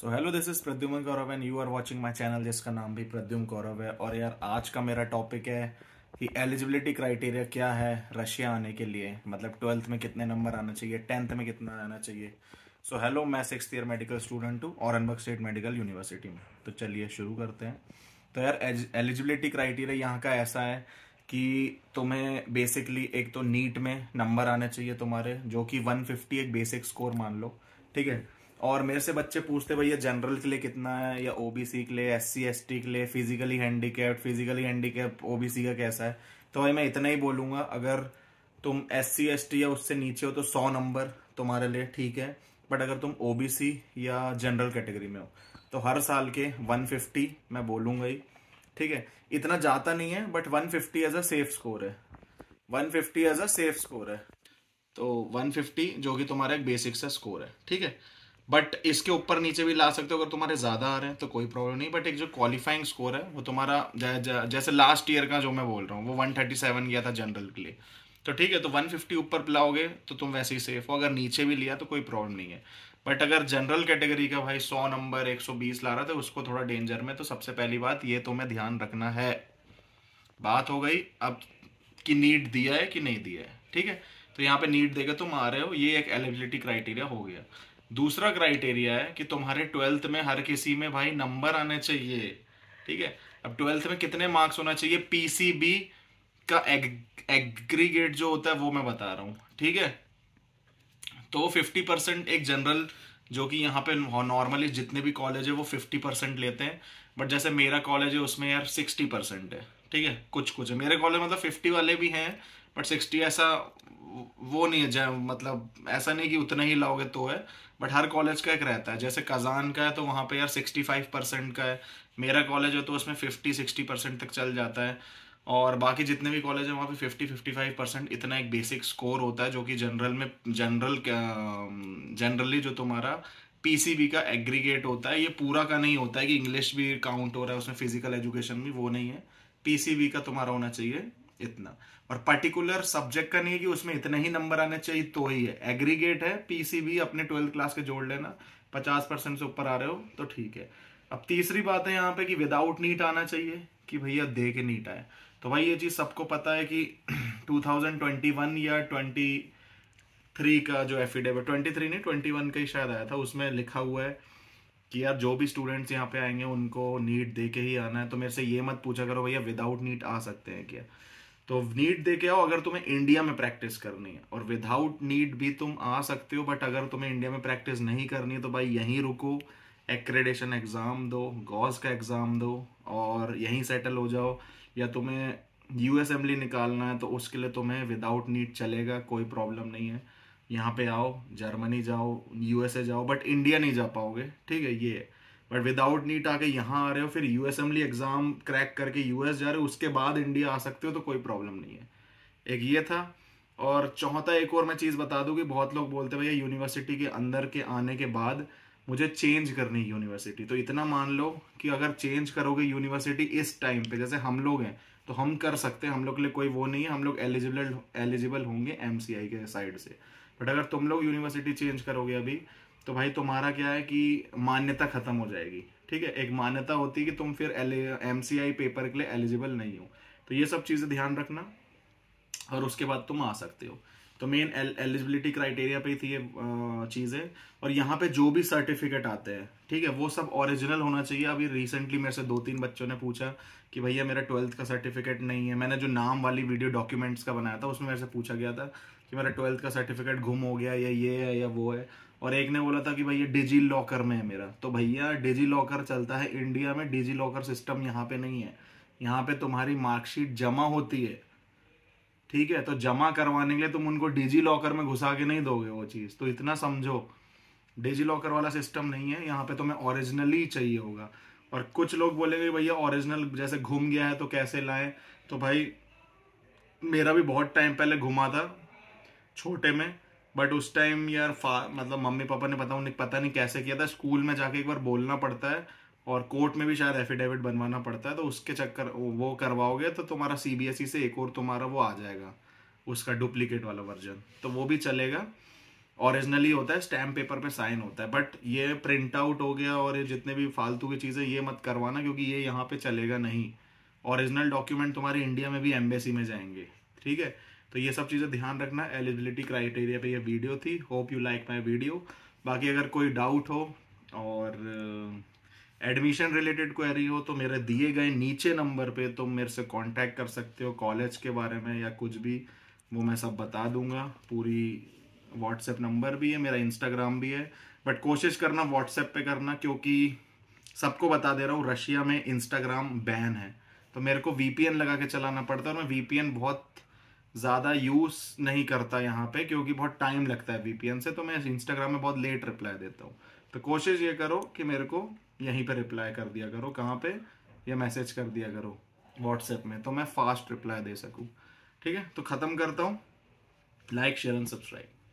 so hello this is Pradyuman Gaurav and you are watching my channel जिसका नाम भी प्रद्युम गौरव है और यार आज का मेरा टॉपिक है कि एलिजिबिलिटी क्राइटेरिया क्या है रशिया आने के लिए मतलब ट्वेल्थ में कितने नंबर आना चाहिए टेंथ में कितना आना चाहिए सो so, हेलो मैं सिक्स ईयर मेडिकल स्टूडेंट हूँ अनबक स्टेट मेडिकल यूनिवर्सिटी में तो चलिए शुरू करते हैं तो यार एलिजिबिलिटी क्राइटेरिया यहाँ का ऐसा है कि तुम्हें बेसिकली एक तो नीट में नंबर आने चाहिए तुम्हारे जो कि 150 एक बेसिक स्कोर मान लो ठीक है और मेरे से बच्चे पूछते भैया जनरल के लिए कितना है या ओबीसी के लिए एस सी के लिए physically handicap physically handicap OBC का कैसा है तो भाई मैं इतना ही बोलूंगा अगर तुम एस सी एस या उससे नीचे हो तो सौ नंबर तुम्हारे लिए ठीक है बट अगर तुम ओबीसी या जनरल कैटेगरी में हो तो हर साल के 150 मैं बोलूंगा ही ठीक है इतना जाता नहीं है but 150 fifty as a safe score है 150 fifty as a safe score है तो 150 जो कि तुम्हारा एक बेसिक सा स्कोर है ठीक है बट इसके ऊपर नीचे भी ला सकते हो अगर तुम्हारे ज़्यादा आ रहे हैं तो कोई प्रॉब्लम नहीं बट एक जो क्वालिफाइंग स्कोर है वो तुम्हारा जैसे लास्ट ईयर का जो मैं बोल रहा हूँ वो 137 गया था जनरल के लिए तो ठीक है तो 150 ऊपर लाओगे तो तुम वैसे ही सेफ हो अगर नीचे भी लिया तो कोई प्रॉब्लम नहीं है बट अगर जनरल कैटेगरी का भाई सौ नंबर बीस ला रहा था उसको थोड़ा डेंजर में तो सबसे पहली बात ये तुम्हें तो ध्यान रखना है बात हो गई अब कि नीट दिया है कि नहीं दिया है ठीक है तो यहाँ पे नीट देकर तुम आ रहे हो ये एक एलिजिबिलिटी क्राइटेरिया हो गया दूसरा क्राइटेरिया है कि तुम्हारे ट्वेल्थ में हर किसी में भाई नंबर आने चाहिए ठीक है अब ट्वेल्थ में कितने मार्क्स होना चाहिए पीसीबी का एग्रीगेट जो होता है वो मैं बता रहा हूं ठीक है तो फिफ्टी परसेंट एक जनरल जो कि यहाँ पे नॉर्मली जितने भी कॉलेज है वो फिफ्टी परसेंट लेते हैं बट जैसे मेरा कॉलेज है उसमें यार सिक्सटी परसेंट है ठीक है कुछ कुछ है मेरे कॉलेज मतलब फिफ्टी वाले भी हैं बट सिक्सटी ऐसा वो नहीं है जै मतलब ऐसा नहीं कि उतना ही लाओगे तो है बट हर कॉलेज का एक रहता है जैसे कज़ान का है तो वहाँ पे यार सिक्सटी फाइव परसेंट का है मेरा कॉलेज है तो उसमें फिफ्टी सिक्सटी परसेंट तक चल जाता है और बाकी जितने भी कॉलेज हैं वहाँ पे फिफ्टी फिफ्टी फाइव परसेंट इतना एक बेसिक स्कोर होता है जो कि जनरल में जनरल जनरली जो तुम्हारा पीसीबी का एग्रीगेट होता है ये पूरा का नहीं होता है कि इंग्लिश भी काउंट हो रहा है उसमें फिजिकल एजुकेशन भी वो नहीं है पीसीबी का तुम्हारा होना चाहिए इतना और पर्टिकुलर सब्जेक्ट का नहीं है कि उसमें इतने ही नंबर आने चाहिए तो ही है एग्रीगेट है पीसीबी अपने ट्वेल्थ क्लास के जोड़ लेना पचास परसेंट से ऊपर आ रहे हो तो ठीक है अब तीसरी बात है यहाँ पे कि विदाउट नीट आना चाहिए कि भैया दे के नीट आए तो भाई ये चीज़ सबको पता है कि 2021 या 23 का जो एफिडेविट 23 नहीं 21 का ही शायद आया था उसमें लिखा हुआ है कि यार जो भी स्टूडेंट्स यहाँ पे आएंगे उनको नीट दे के ही आना है तो मेरे से ये मत पूछा करो भैया विदाउट नीट आ सकते हैं क्या तो नीट दे के आओ अगर तुम्हें इंडिया में प्रैक्टिस करनी है और विदाउट नीट भी तुम आ सकते हो बट अगर तुम्हें इंडिया में प्रैक्टिस नहीं करनी है तो भाई यहीं रुको एक्रेडेशन एग्ज़ाम दो गॉज का एग्ज़ाम दो और यहीं सेटल हो जाओ या तुम्हें यू e निकालना है तो उसके लिए तुम्हें विदाउट नीट चलेगा कोई प्रॉब्लम नहीं है यहाँ पे आओ जर्मनी जाओ यूएसए जाओ बट इंडिया नहीं जा पाओगे ठीक है ये है बट विदाउट नीट आके यहाँ आ रहे हो फिर यूएसएमली एग्ज़ाम क्रैक करके यूएस जा रहे हो उसके बाद इंडिया आ सकते हो तो कोई प्रॉब्लम नहीं है एक ये था और चौथा एक और मैं चीज़ बता दूँ कि बहुत लोग बोलते भैया यूनिवर्सिटी के अंदर के आने के बाद मुझे चेंज करनी है यूनिवर्सिटी तो इतना मान लो कि अगर चेंज करोगे यूनिवर्सिटी इस टाइम पे जैसे हम लोग हैं तो हम कर सकते हैं हम लोग के लिए कोई वो नहीं है हम लोग एलिजिबल एलिजिबल होंगे एम के साइड से बट अगर तुम लोग यूनिवर्सिटी चेंज करोगे अभी तो भाई तुम्हारा क्या है कि मान्यता ख़त्म हो जाएगी ठीक है एक मान्यता होती है कि तुम फिर एम पेपर के लिए एलिजिबल नहीं हो तो ये सब चीज़ें ध्यान रखना और उसके बाद तुम आ सकते हो तो मेन एलिजिबिलिटी क्राइटेरिया पे थी ये चीज़ें और यहाँ पे जो भी सर्टिफिकेट आते हैं ठीक है वो सब ओरिजिनल होना चाहिए अभी रिसेंटली मेरे से दो तीन बच्चों ने पूछा कि भैया मेरा ट्वेल्थ का सर्टिफिकेट नहीं है मैंने जो नाम वाली वीडियो डॉक्यूमेंट्स का बनाया था उसमें मेरे से पूछा गया था कि मेरा ट्वेल्थ का सर्टिफिकेट गुम हो गया या ये है या वो है और एक ने बोला था कि भैया डिजी लॉकर में है मेरा तो भैया डिजी लॉकर चलता है इंडिया में डिजी लॉकर सिस्टम यहाँ पे नहीं है यहाँ पे तुम्हारी मार्कशीट जमा होती है ठीक है तो जमा करवाने के लिए तुम उनको डिजी लॉकर में घुसा के नहीं दोगे वो चीज़ तो इतना समझो डिजी लॉकर वाला सिस्टम नहीं है यहाँ पे तुम्हें ही चाहिए होगा और कुछ लोग बोलेंगे भैया ओरिजिनल जैसे घूम गया है तो कैसे लाएं तो भाई मेरा भी बहुत टाइम पहले घुमा था छोटे में बट उस टाइम यार मतलब मम्मी पापा ने पता उन्हें पता नहीं कैसे किया था स्कूल में जाके एक बार बोलना पड़ता है और कोर्ट में भी शायद एफिडेविट बनवाना पड़ता है तो उसके चक्कर वो करवाओगे तो तुम्हारा सीबीएसई e से एक और तुम्हारा वो आ जाएगा उसका डुप्लीकेट वाला वर्जन तो वो भी चलेगा ओरिजिनली होता है स्टैम्प पेपर पे साइन होता है बट ये प्रिंट आउट हो गया और ये जितने भी फालतू की चीज़ें ये मत करवाना क्योंकि ये यहाँ पे चलेगा नहीं ओरिजिनल डॉक्यूमेंट तुम्हारे इंडिया में भी एम्बेसी में जाएंगे ठीक है तो ये सब चीज़ें ध्यान रखना एलिजिबिलिटी क्राइटेरिया पे ये वीडियो थी hope you like my video बाकी अगर कोई डाउट हो और एडमिशन रिलेटेड क्वेरी हो तो मेरे दिए गए नीचे नंबर पे तुम मेरे से कांटेक्ट कर सकते हो कॉलेज के बारे में या कुछ भी वो मैं सब बता दूंगा पूरी व्हाट्सएप नंबर भी है मेरा इंस्टाग्राम भी है बट कोशिश करना व्हाट्सएप पे करना क्योंकि सबको बता दे रहा हूँ रशिया में इंस्टाग्राम बैन है तो मेरे को वी लगा के चलाना पड़ता है और मैं वी बहुत ज़्यादा यूज़ नहीं करता यहाँ पे क्योंकि बहुत टाइम लगता है वीपीएन से तो मैं इंस्टाग्राम में बहुत लेट रिप्लाई देता हूँ तो कोशिश ये करो कि मेरे को यहीं पे रिप्लाई कर दिया करो कहाँ पे या मैसेज कर दिया करो व्हाट्सएप में तो मैं फास्ट रिप्लाई दे सकूँ ठीक है तो ख़त्म करता हूँ लाइक शेयर एंड सब्सक्राइब